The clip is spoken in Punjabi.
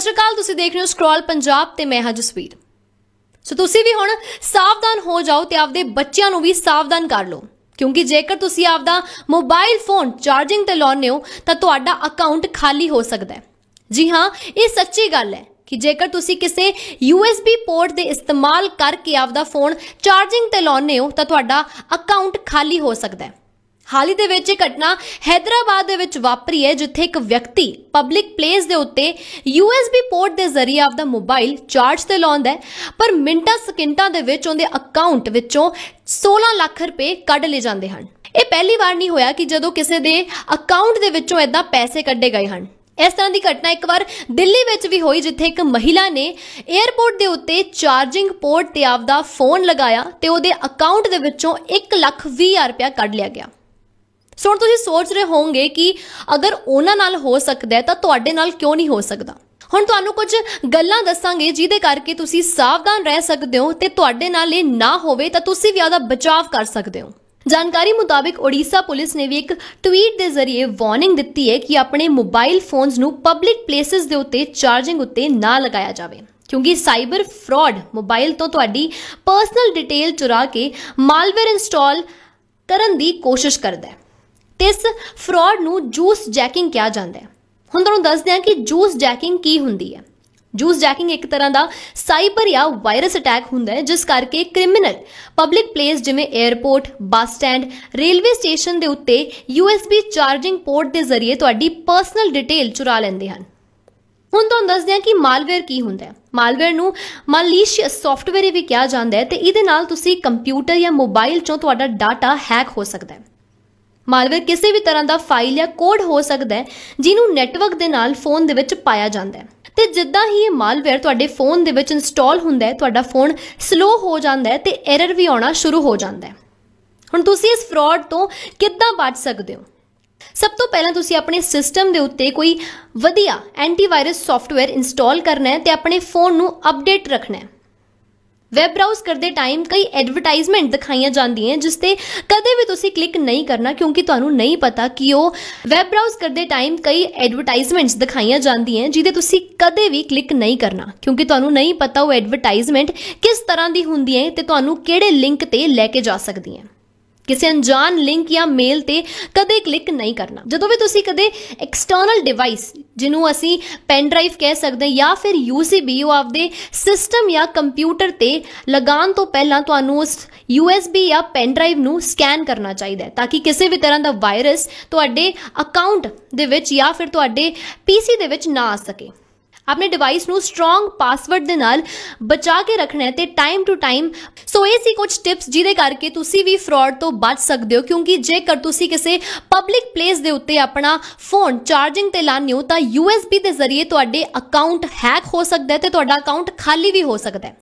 ਸਤਿ ਸ਼੍ਰੀ ਅਕਾਲ ਤੁਸੀਂ ਦੇਖ ਰਹੇ ਹੋ ਸਕਰੋਲ ਪੰਜਾਬ ਤੇ ਮੈਂ ਹਾਂ ਜਸਵੀਰ ਸੋ ਤੁਸੀਂ ਵੀ ਹੁਣ ਸਾਵਧਾਨ ਹੋ ਜਾਓ ਤੇ ਆਪਦੇ ਬੱਚਿਆਂ ਨੂੰ ਵੀ ਸਾਵਧਾਨ ਕਰ ਲਓ ਕਿਉਂਕਿ ਜੇਕਰ ਤੁਸੀਂ ਆਪਦਾ ਮੋਬਾਈਲ ਫੋਨ ਚਾਰਜਿੰਗ ਤੇ ਲਾਉਨੇ ਹੋ ਤਾਂ ਤੁਹਾਡਾ ਅਕਾਊਂਟ ਖਾਲੀ ਹੋ ਸਕਦਾ ਹੈ ਜੀ ਹਾਂ ਇਹ ਸੱਚੀ ਗੱਲ ਹੈ ਕਿ ਜੇਕਰ ਤੁਸੀਂ ਕਿਸੇ USB ਪੋਰਟ ਦੇ ਇਸਤੇਮਾਲ ਕਰਕੇ ਆਪਦਾ ਫੋਨ ਚਾਰਜਿੰਗ ਤੇ ਲਾਉਨੇ ਹੋ ਤਾਂ ਤੁਹਾਡਾ ਅਕਾਊਂਟ ਖਾਲੀ ਹੋ ਸਕਦਾ ਹੈ ਹਾਲ ਹੀ ਦੇ ਵਿੱਚ ਇਹ ਘਟਨਾ ਹైదరాబాద్ ਦੇ ਵਿੱਚ ਵਾਪਰੀ ਹੈ ਜਿੱਥੇ ਇੱਕ ਵਿਅਕਤੀ ਪਬਲਿਕ ਪਲੇਸ ਦੇ ਉੱਤੇ USB ਪੋਰਟ ਦੇ ਜ਼ਰੀਏ ਆਪਦਾ ਮੋਬਾਈਲ ਚਾਰਜ ਤੇ ਲਾਉਂਦਾ ਹੈ ਪਰ ਮਿੰਟਾਂ ਸਕਿੰਟਾਂ ਦੇ ਵਿੱਚ ਉਹਦੇ ਅਕਾਊਂਟ ਵਿੱਚੋਂ 16 ਲੱਖ ਰੁਪਏ ਕੱਢ ਲਏ ਜਾਂਦੇ ਹਨ ਇਹ ਪਹਿਲੀ ਵਾਰ ਨਹੀਂ ਹੋਇਆ ਕਿ ਜਦੋਂ ਕਿਸੇ ਦੇ ਅਕਾਊਂਟ ਦੇ ਵਿੱਚੋਂ ਐਦਾਂ ਪੈਸੇ ਕੱਢੇ ਗਏ ਹਨ ਇਸ ਤਰ੍ਹਾਂ ਦੀ ਘਟਨਾ ਇੱਕ ਵਾਰ ਦਿੱਲੀ ਵਿੱਚ ਵੀ ਹੋਈ ਜਿੱਥੇ ਇੱਕ ਮਹਿਲਾ ਨੇ 에ਅਰਪੋਰਟ ਦੇ ਉੱਤੇ ਚਾਰਜਿੰਗ ਪੋਰਟ ਤੇ ਆਪਦਾ ਫੋਨ ਲਗਾਇਆ ਤੇ ਉਹਦੇ ਅਕਾਊਂਟ ਦੇ ਵਿੱਚੋਂ 1 ਲੱਖ 20 ਹਜ਼ਾਰ ਰੁਪਇਆ ਕੱਢ ਲਿਆ ਗਿਆ ਸੋ ਹੁਣ ਤੁਸੀਂ ਸੋਚ ਰਹੇ ਹੋਵੋਗੇ ਕਿ ਅਗਰ ਉਹਨਾਂ ਨਾਲ ਹੋ ਸਕਦਾ ਹੈ ਤਾਂ ਤੁਹਾਡੇ ਨਾਲ ਕਿਉਂ ਨਹੀਂ ਹੋ ਸਕਦਾ ਹੁਣ ਤੁਹਾਨੂੰ ਕੁਝ ਗੱਲਾਂ ਦੱਸਾਂਗੇ ਜਿਹਦੇ ਕਰਕੇ ਤੁਸੀਂ ਸਾਵਧਾਨ ਰਹਿ ਸਕਦੇ ਹੋ ਤੇ ਤੁਹਾਡੇ ਨਾਲ ਇਹ ਨਾ ਹੋਵੇ ਤਾਂ ਤੁਸੀਂ ਵੀ ਆਦਾ ਬਚਾਅ ਕਰ ਸਕਦੇ ਹੋ ਜਾਣਕਾਰੀ ਮੁਤਾਬਿਕ ਓਡੀਸ਼ਾ ਪੁਲਿਸ ਨੇ ਵੀ ਇੱਕ ਟਵੀਟ ਦੇ ਜ਼ਰੀਏ ਵਾਰਨਿੰਗ ਦਿੱਤੀ ਹੈ ਕਿ ਆਪਣੇ ਮੋਬਾਈਲ ਫੋਨਸ ਨੂੰ ਪਬਲਿਕ ਪਲੇਸਸ ਦੇ ਉੱਤੇ ਚਾਰਜਿੰਗ ਉੱਤੇ ਨਾ ਲਗਾਇਆ ਜਾਵੇ ਕਿਉਂਕਿ ਸਾਈਬਰ ਫਰਾਡ ਮੋਬਾਈਲ ਤੋਂ ਤੁਹਾਡੀ ਪਰਸਨਲ ਡਿਟੇਲ ਚੁਰਾ ਕੇ ਮਾਲਵੇਅਰ ਇੰਸਟਾਲ ਕਰਨ ਦੀ ਕੋਸ਼ਿਸ਼ ਕਰਦਾ ਹੈ ਤੇ ਇਸ ਫਰਾਡ ਨੂੰ ਜੂਸ ਜੈਕਿੰਗ ਕਿਹਾ ਜਾਂਦਾ ਹੈ ਹੁਣ ਤੁਹਾਨੂੰ ਦੱਸਦੇ ਹਾਂ ਕਿ ਜੂਸ ਜੈਕਿੰਗ ਕੀ ਹੁੰਦੀ ਹੈ ਜੂਸ ਜੈਕਿੰਗ ਇੱਕ ਤਰ੍ਹਾਂ ਦਾ ਸਾਈਬਰ ਜਾਂ ਵਾਇਰਸ ਅਟੈਕ ਹੁੰਦਾ ਹੈ ਜਿਸ ਕਰਕੇ ਕ੍ਰਿਮੀਨਲ ਪਬਲਿਕ ਪਲੇਸ ਜਿਵੇਂ airport bus stand railway station ਦੇ ਉੱਤੇ USB ਚਾਰਜਿੰਗ ਪੋਰਟ ਦੇ ਜ਼ਰੀਏ ਤੁਹਾਡੀ ਪਰਸਨਲ ਡਿਟੇਲ ਚੁਰਾ ਲੈਂਦੇ ਹਨ ਹੁਣ ਤੁਹਾਨੂੰ ਦੱਸਦੇ ਹਾਂ ਕਿ ਮਾਲਵੇਅਰ ਕੀ ਹੁੰਦਾ ਹੈ ਮਾਲਵੇਅਰ ਨੂੰ ਮਲੀਸ਼ੀਅਸ ਸੌਫਟਵੇਅਰ ਵੀ ਕਿਹਾ ਜਾਂਦਾ ਹੈ ਤੇ ਇਹਦੇ ਨਾਲ ਤੁਸੀਂ ਕੰਪਿਊਟਰ ਜਾਂ ਮੋਬਾਈਲ ਚੋਂ ਤੁਹਾਡਾ ਡਾਟਾ ਹੈਕ ਹੋ ਸਕਦਾ ਹੈ ਮਾਲਵੇਅਰ ਕਿਸੇ ਵੀ ਤਰ੍ਹਾਂ ਦਾ ਫਾਈਲ ਜਾਂ ਕੋਡ ਹੋ ਸਕਦਾ ਹੈ ਜਿਹਨੂੰ ਨੈਟਵਰਕ ਦੇ ਨਾਲ ਫੋਨ ਦੇ ਵਿੱਚ ਪਾਇਆ ਜਾਂਦਾ ਹੈ ਤੇ ਜਿੱਦਾਂ ਹੀ ਇਹ ਮਾਲਵੇਅਰ ਤੁਹਾਡੇ ਫੋਨ ਦੇ ਵਿੱਚ ਇੰਸਟਾਲ ਹੁੰਦਾ ਹੈ ਤੁਹਾਡਾ ਫੋਨ ਸਲੋ ਹੋ ਜਾਂਦਾ ਹੈ ਤੇ ਐਰਰ ਵੀ ਆਉਣਾ ਸ਼ੁਰੂ ਹੋ ਜਾਂਦਾ ਹੈ ਹੁਣ ਤੁਸੀਂ ਇਸ ਫਰਾਡ ਤੋਂ ਕਿੱਦਾਂ ਬਚ ਸਕਦੇ ਹੋ ਸਭ ਤੋਂ ਪਹਿਲਾਂ ਤੁਸੀਂ ਆਪਣੇ ਸਿਸਟਮ ਦੇ ਉੱਤੇ ਕੋਈ ਵਧੀਆ ਐਂਟੀਵਾਇਰਸ ਸੌਫਟਵੇਅਰ ਇੰਸਟਾਲ ਕਰਨਾ ਹੈ ਤੇ ਆਪਣੇ ਫੋਨ ਨੂੰ ਅਪਡੇਟ ਰੱਖਣਾ ਹੈ ਵੈਬ ਬ੍ਰਾਊਜ਼ ਕਰਦੇ ਟਾਈਮ ਕਈ ਐਡਵਰਟਾਈਜ਼ਮੈਂਟ ਦਿਖਾਈਆਂ ਜਾਂਦੀਆਂ ਜਿਸ ਤੇ ਕਦੇ ਵੀ ਤੁਸੀਂ ਕਲਿੱਕ ਨਹੀਂ ਕਰਨਾ ਕਿਉਂਕਿ ਤੁਹਾਨੂੰ ਨਹੀਂ ਪਤਾ ਕਿ ਉਹ ਵੈਬ ਬ੍ਰਾਊਜ਼ ਕਰਦੇ ਟਾਈਮ ਕਈ ਐਡਵਰਟਾਈਜ਼ਮੈਂਟਸ ਦਿਖਾਈਆਂ ਜਾਂਦੀਆਂ ਜਿਹਦੇ ਤੁਸੀਂ ਕਦੇ ਵੀ ਕਲਿੱਕ ਨਹੀਂ ਕਰਨਾ ਕਿਉਂਕਿ ਤੁਹਾਨੂੰ ਨਹੀਂ ਪਤਾ ਉਹ ਐਡਵਰਟਾਈਜ਼ਮੈਂਟ ਕਿਸ ਤਰ੍ਹਾਂ ਦੀ ਹੁੰਦੀ ਹੈ ਤੇ ਤੁਹਾਨੂੰ ਕਿਹੜੇ ਲਿੰਕ ਤੇ ਲੈ ਕੇ ਜਾ ਸਕਦੀ ਹੈ ਕਿਸੇ ਅਣਜਾਣ ਲਿੰਕ ਜਾਂ ਮੇਲ ਤੇ ਕਦੇ ਕਲਿੱਕ ਨਹੀਂ ਕਰਨਾ ਜਦੋਂ ਵੀ ਤੁਸੀਂ ਕਦੇ ਐਕਸਟਰਨਲ ਡਿਵਾਈਸ ਜਿਹਨੂੰ ਅਸੀਂ ਪੈਨ ਡਰਾਈਵ ਕਹਿ ਸਕਦੇ ਹਾਂ ਜਾਂ ਫਿਰ ਯੂਸੀਬੀ ਉਹ ਆਪਦੇ ਸਿਸਟਮ ਜਾਂ ਕੰਪਿਊਟਰ ਤੇ ਲਗਾਉਣ ਤੋਂ ਪਹਿਲਾਂ ਤੁਹਾਨੂੰ ਉਸ ਯੂਐਸਬੀ ਜਾਂ ਪੈਨ ਡਰਾਈਵ ਨੂੰ ਸਕੈਨ ਕਰਨਾ ਚਾਹੀਦਾ ਹੈ ਤਾਂ ਕਿ ਕਿਸੇ ਵੀ ਤਰ੍ਹਾਂ ਦਾ ਵਾਇਰਸ ਤੁਹਾਡੇ ਅਕਾਊਂਟ ਦੇ ਵਿੱਚ ਜਾਂ ਫਿਰ ਤੁਹਾਡੇ ਪੀਸੀ ਦੇ ਵਿੱਚ ਨਾ ਆ ਸਕੇ ਆਪਣੇ ਡਿਵਾਈਸ ਨੂੰ ਸਟਰੋਂਗ ਪਾਸਵਰਡ ਦੇ ਨਾਲ ਬਚਾ ਕੇ ਰੱਖਣਾ ਹੈ ਤੇ ਟਾਈਮ ਟੂ ਟਾਈਮ ਸੋ ਇਹ ਸੀ ਕੁਝ ਟਿਪਸ ਜਿਹਦੇ ਕਰਕੇ ਤੁਸੀਂ ਵੀ ਫਰਾਡ ਤੋਂ ਬਚ ਸਕਦੇ ਹੋ ਕਿਉਂਕਿ ਜੇਕਰ ਤੁਸੀਂ ਕਿਸੇ ਪਬਲਿਕ ਪਲੇਸ ਦੇ ਉੱਤੇ ਆਪਣਾ ਫੋਨ ਚਾਰਜਿੰਗ ਤੇ ਲਾਣਿਓ ਤਾਂ USB ਦੇ ਜ਼ਰੀਏ ਤੁਹਾਡੇ ਅਕਾਊਂਟ ਹੈਕ ਹੋ ਸਕਦਾ ਹੈ ਤੇ ਤੁਹਾਡਾ ਅਕਾਊਂਟ ਖਾਲੀ ਵੀ ਹੋ ਸਕਦਾ ਹੈ